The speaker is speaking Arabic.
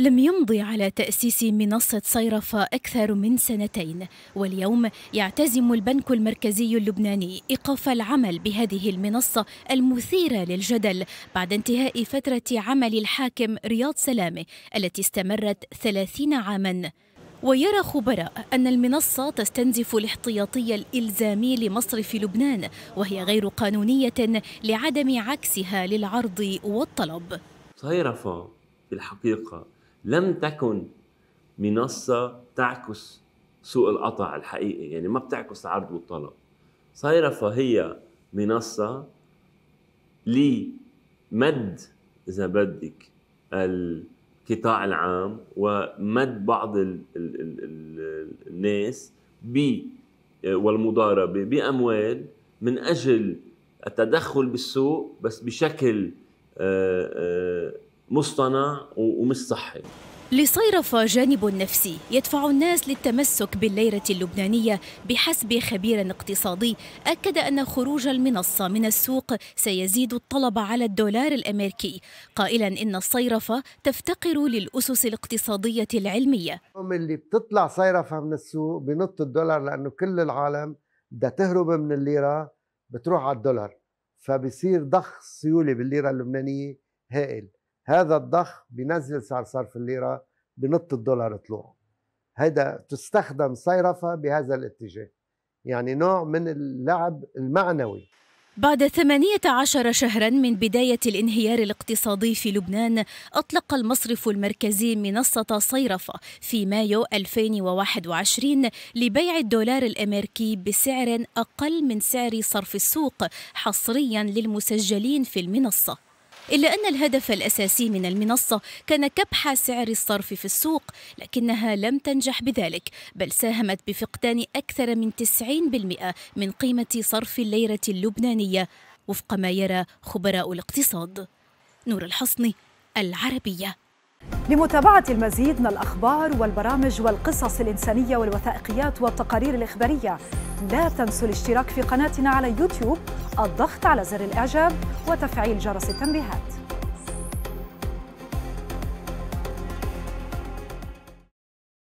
لم يمضي على تأسيس منصة صيرفة أكثر من سنتين واليوم يعتزم البنك المركزي اللبناني إيقاف العمل بهذه المنصة المثيرة للجدل بعد انتهاء فترة عمل الحاكم رياض سلامة التي استمرت 30 عاماً ويرى خبراء أن المنصة تستنزف الاحتياطي الإلزامي لمصرف لبنان وهي غير قانونية لعدم عكسها للعرض والطلب صيرفة بالحقيقة لم تكن منصة تعكس سوق القطع الحقيقي يعني ما بتعكس العرض والطلب صايرة فهي منصة لمد إذا بدك القطاع العام ومد بعض الـ الـ الـ الـ الناس ب والمضاربة بأموال من أجل التدخل بالسوق بس بشكل آآ آه، آآ آه، مصطنع ومش صحي لصيرف جانب نفسي يدفع الناس للتمسك بالليرة اللبنانية بحسب خبير اقتصادي أكد أن خروج المنصة من السوق سيزيد الطلب على الدولار الأمريكي قائلا إن الصيرفة تفتقر للأسس الاقتصادية العلمية هم اللي بتطلع صيرفة من السوق بنط الدولار لأنه كل العالم بدها تهرب من الليرة بتروح على الدولار فبصير ضخ سيولة بالليرة اللبنانية هائل هذا الضخ بنزل سعر صرف الليرة بنط الدولار طلوعه هذا تستخدم صيرفة بهذا الاتجاه يعني نوع من اللعب المعنوي بعد 18 شهرا من بداية الانهيار الاقتصادي في لبنان أطلق المصرف المركزي منصة صيرفة في مايو 2021 لبيع الدولار الأمريكي بسعر أقل من سعر صرف السوق حصريا للمسجلين في المنصة إلا أن الهدف الأساسي من المنصة كان كبح سعر الصرف في السوق لكنها لم تنجح بذلك بل ساهمت بفقدان أكثر من 90% من قيمة صرف الليرة اللبنانية وفق ما يرى خبراء الاقتصاد نور الحصني العربية لمتابعة المزيد من الأخبار والبرامج والقصص الإنسانية والوثائقيات والتقارير الإخبارية لا تنسوا الاشتراك في قناتنا على يوتيوب الضغط على زر الإعجاب وتفعيل جرس التنبيهات